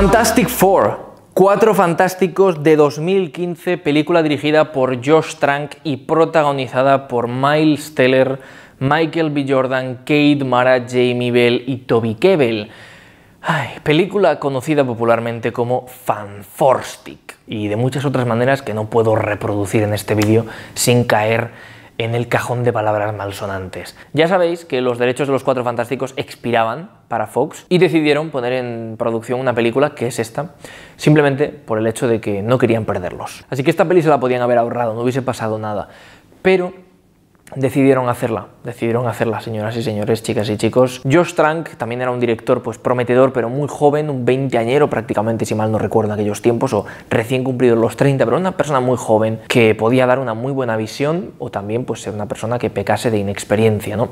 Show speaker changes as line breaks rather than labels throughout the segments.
Fantastic Four. Cuatro Fantásticos de 2015, película dirigida por Josh Trank y protagonizada por Miles Teller, Michael B. Jordan, Kate Mara, Jamie Bell y Toby Kebbell. Ay, película conocida popularmente como Fanforstic y de muchas otras maneras que no puedo reproducir en este vídeo sin caer en el cajón de palabras malsonantes. Ya sabéis que los derechos de los Cuatro Fantásticos expiraban para Fox y decidieron poner en producción una película que es esta, simplemente por el hecho de que no querían perderlos. Así que esta peli se la podían haber ahorrado, no hubiese pasado nada. Pero decidieron hacerla, decidieron hacerla, señoras y señores, chicas y chicos. Josh Trank también era un director pues prometedor, pero muy joven, un veinteañero prácticamente, si mal no recuerdo aquellos tiempos, o recién cumplido los 30, pero una persona muy joven que podía dar una muy buena visión o también pues ser una persona que pecase de inexperiencia, ¿no?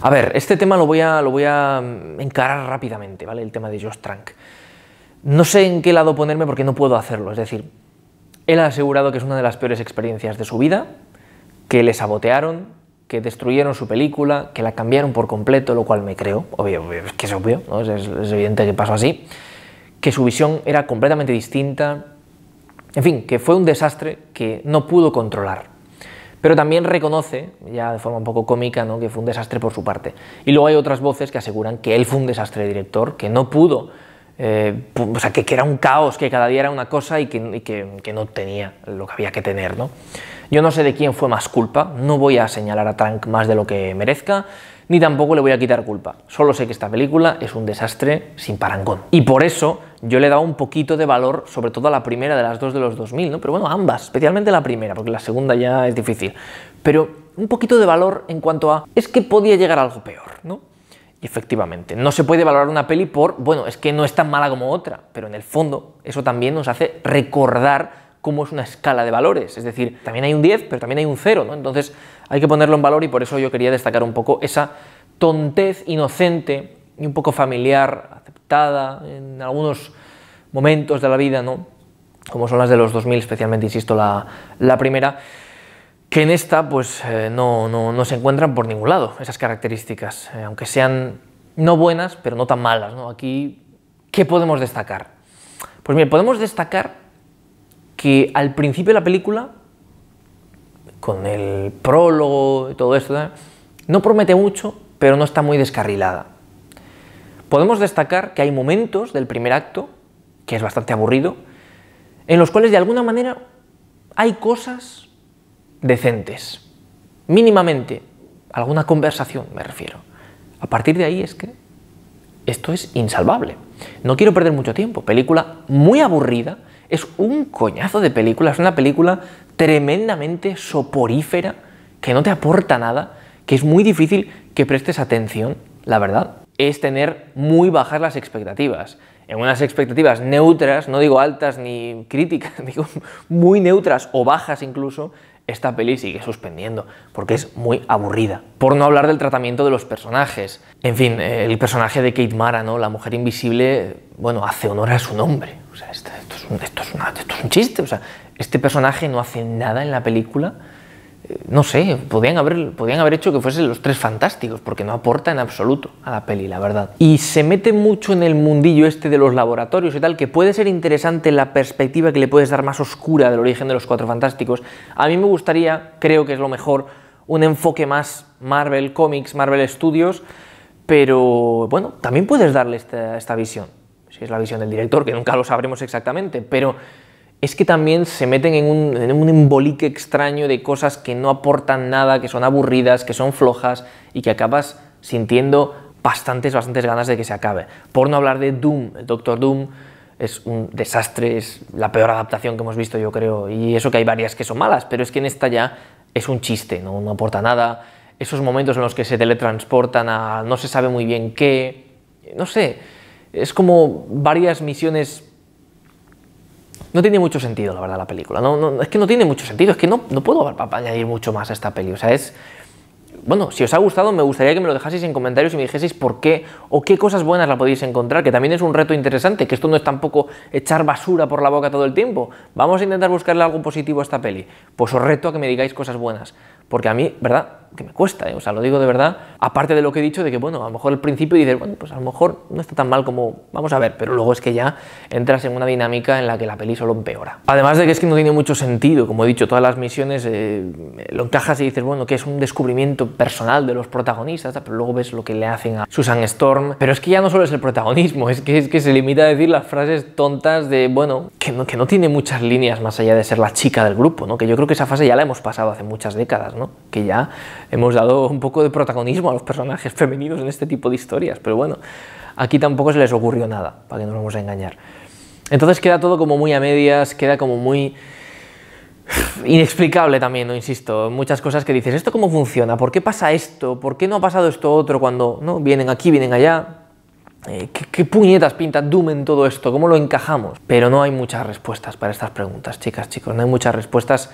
A ver, este tema lo voy a, lo voy a mm, encarar rápidamente, ¿vale? El tema de Josh Trank. No sé en qué lado ponerme porque no puedo hacerlo, es decir, él ha asegurado que es una de las peores experiencias de su vida, que le sabotearon, que destruyeron su película, que la cambiaron por completo, lo cual me creo, obvio, es que es obvio, es, evidente que pasó así, que su visión era completamente distinta, en fin, que fue un desastre que no pudo controlar pero también reconoce, ya de forma un poco cómica, ¿no? que fue un desastre por su parte. Y luego hay otras voces que aseguran que él fue un desastre de director, que no pudo, eh, o sea, que, era un caos, que cada día era una cosa y que, que no tenía lo que había que tener. ¿no? Yo no sé de quién fue más culpa, no voy a señalar a Trank más de lo que merezca, ni tampoco le voy a quitar culpa. Solo sé que esta película es un desastre sin parangón. Y por eso yo le he dado un poquito de valor, sobre todo a la primera de las dos de los 2000, ¿no? Pero bueno, ambas, especialmente la primera, porque la segunda ya es difícil. Pero un poquito de valor en cuanto a, es que podía llegar algo peor, ¿no? efectivamente, no se puede valorar una peli por, bueno, es que no es tan mala como otra, pero en el fondo eso también nos hace recordar cómo es una escala de valores. Es decir, también hay un 10, pero también hay un 0, ¿no? Entonces hay que ponerlo en valor y por eso yo quería destacar un poco esa tontez inocente y un poco familiar, aceptada en algunos momentos de la vida, ¿no? Como son las de los 2000, especialmente, insisto, la, primera que en esta pues eh, no, se encuentran por ningún lado esas características, eh, aunque sean no buenas, pero no tan malas. ¿no? Aquí, ¿qué podemos destacar? Pues bien, podemos destacar que al principio de la película, con el prólogo y todo esto, no promete mucho, pero no está muy descarrilada. Podemos destacar que hay momentos del primer acto, que es bastante aburrido, en los cuales de alguna manera hay cosas decentes, mínimamente, alguna conversación me refiero. A partir de ahí es que esto es insalvable. No quiero perder mucho tiempo. Película muy aburrida, es un coñazo de película, es una película tremendamente soporífera, que no te aporta nada, que es muy difícil que prestes atención, la verdad. Es tener muy bajas las expectativas. En unas expectativas neutras, no digo altas ni críticas, digo muy neutras o bajas incluso, esta peli sigue suspendiendo, porque es muy aburrida. Por no hablar del tratamiento de los personajes. En fin, el personaje de Kate Mara, ¿no? La mujer invisible, bueno, hace honor a su nombre. O sea, esto, es un chiste, o sea, este personaje no hace nada en la película, eh, no sé, podían haber, podían haber hecho que fuesen los tres fantásticos, porque no aporta en absoluto a la peli, la verdad. Y se mete mucho en el mundillo este de los laboratorios y tal, que puede ser interesante la perspectiva que le puedes dar más oscura del origen de los cuatro fantásticos. A mí me gustaría, creo que es lo mejor, un enfoque más Marvel Comics, Marvel Studios, pero bueno, también puedes darle esta visión es la visión del director, que nunca lo sabremos exactamente, pero es que también se meten en un, embolique extraño de cosas que no aportan nada, que son aburridas, que son flojas y que acabas sintiendo bastantes, bastantes ganas de que se acabe. Por no hablar de Doom, el Doctor Doom es un desastre, es la peor adaptación que hemos visto yo creo, y eso que hay varias que son malas, pero es que en esta ya es un chiste, no, no aporta nada, esos momentos en los que se teletransportan a no se sabe muy bien qué, no sé, es como varias misiones... No tiene mucho sentido, la verdad, la película. No, es que no tiene mucho sentido, es que no, no puedo añadir mucho más a esta peli. O sea, es... Bueno, si os ha gustado, me gustaría que me lo dejaseis en comentarios y me dijeseis por qué o qué cosas buenas la podéis encontrar, que también es un reto interesante, que esto no es tampoco echar basura por la boca todo el tiempo. Vamos a intentar buscarle algo positivo a esta peli. Pues os reto a que me digáis cosas buenas, porque a mí, ¿verdad? que me cuesta, ¿eh? o sea, lo digo de verdad, aparte de lo que he dicho, de que, bueno, a lo mejor al principio dices, bueno, pues a lo mejor no está tan mal como, vamos a ver, pero luego es que ya entras en una dinámica en la que la peli solo empeora. Además de que es que no tiene mucho sentido, como he dicho, todas las misiones eh, lo encajas y dices, bueno, que es un descubrimiento personal de los protagonistas, pero luego ves lo que le hacen a Susan Storm, pero es que ya no solo es el protagonismo, es que, es que se limita a decir las frases tontas de, bueno, que no, que no tiene muchas líneas más allá de ser la chica del grupo, ¿no? Que yo creo que esa fase ya la hemos pasado hace muchas décadas, ¿no? Que ya hemos dado un poco de protagonismo a los personajes femeninos en este tipo de historias, pero bueno, aquí tampoco se les ocurrió nada, para que no nos vamos a engañar. Entonces queda todo como muy a medias, queda como muy inexplicable también, ¿no? insisto, muchas cosas que dices, ¿esto cómo funciona? ¿Por qué pasa esto? ¿Por qué no ha pasado esto otro cuando ¿no? vienen aquí, vienen allá? Eh, ¿Qué, ¿Qué, puñetas pinta Doom todo esto? ¿Cómo lo encajamos? Pero no hay muchas respuestas para estas preguntas, chicas, chicos. No hay muchas respuestas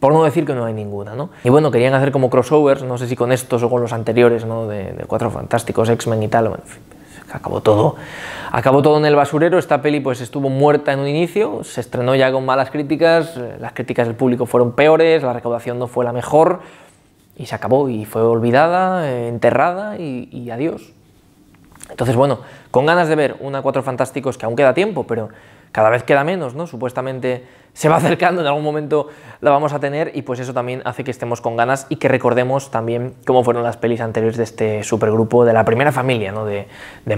por no decir que no hay ninguna, ¿no? Y bueno, querían hacer como crossovers, no sé si con estos o con los anteriores, ¿no? De, Cuatro Fantásticos, X-Men y tal, en fin, acabó todo, acabó todo en el basurero, esta peli pues estuvo muerta en un inicio, se estrenó ya con malas críticas, eh, las críticas del público fueron peores, la recaudación no fue la mejor, y se acabó, y fue olvidada, eh, enterrada, y, y adiós. Entonces, bueno, con ganas de ver una Cuatro Fantásticos, que aún queda tiempo, pero cada vez queda menos, ¿no? Supuestamente se va acercando, en algún momento la vamos a tener y pues eso también hace que estemos con ganas y que recordemos también cómo fueron las pelis anteriores de este supergrupo, de la primera familia, ¿no? De,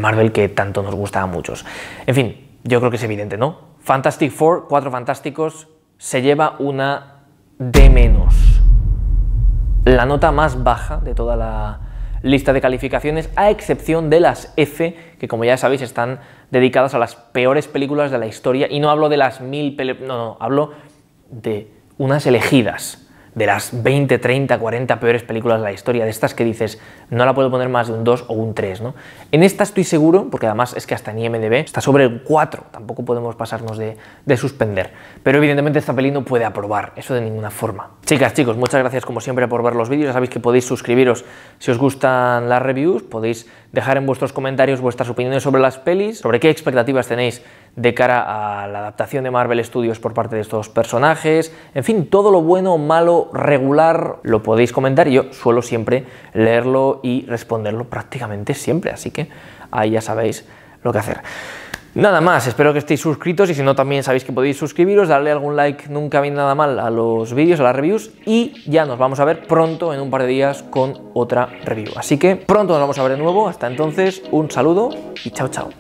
Marvel que tanto nos gusta a muchos. En fin, yo creo que es evidente, ¿no? Fantastic Four, cuatro fantásticos, se lleva una de menos. La nota más baja de toda la lista de calificaciones, a excepción de las F, que como ya sabéis están dedicadas a las peores películas de la historia, y no hablo de las mil, no, no, hablo de unas elegidas de las 20, 30, 40 peores películas de la historia, de estas que dices, no la puedo poner más de un 2 o un 3, ¿no? En esta estoy seguro, porque además es que hasta en IMDB está sobre el 4, tampoco podemos pasarnos de, suspender. Pero evidentemente esta película no puede aprobar, eso de ninguna forma. Chicas, chicos, muchas gracias como siempre por ver los vídeos, ya sabéis que podéis suscribiros si os gustan las reviews, podéis dejar en vuestros comentarios vuestras opiniones sobre las pelis, sobre qué expectativas tenéis de cara a la adaptación de Marvel Studios por parte de estos personajes, en fin, todo lo bueno, malo, regular, lo podéis comentar yo suelo siempre leerlo y responderlo prácticamente siempre, así que ahí ya sabéis lo que hacer. Nada más, espero que estéis suscritos y si no también sabéis que podéis suscribiros, darle algún like, nunca viene nada mal a los vídeos, a las reviews y ya nos vamos a ver pronto en un par de días con otra review. Así que pronto nos vamos a ver de nuevo, hasta entonces un saludo y chao chao.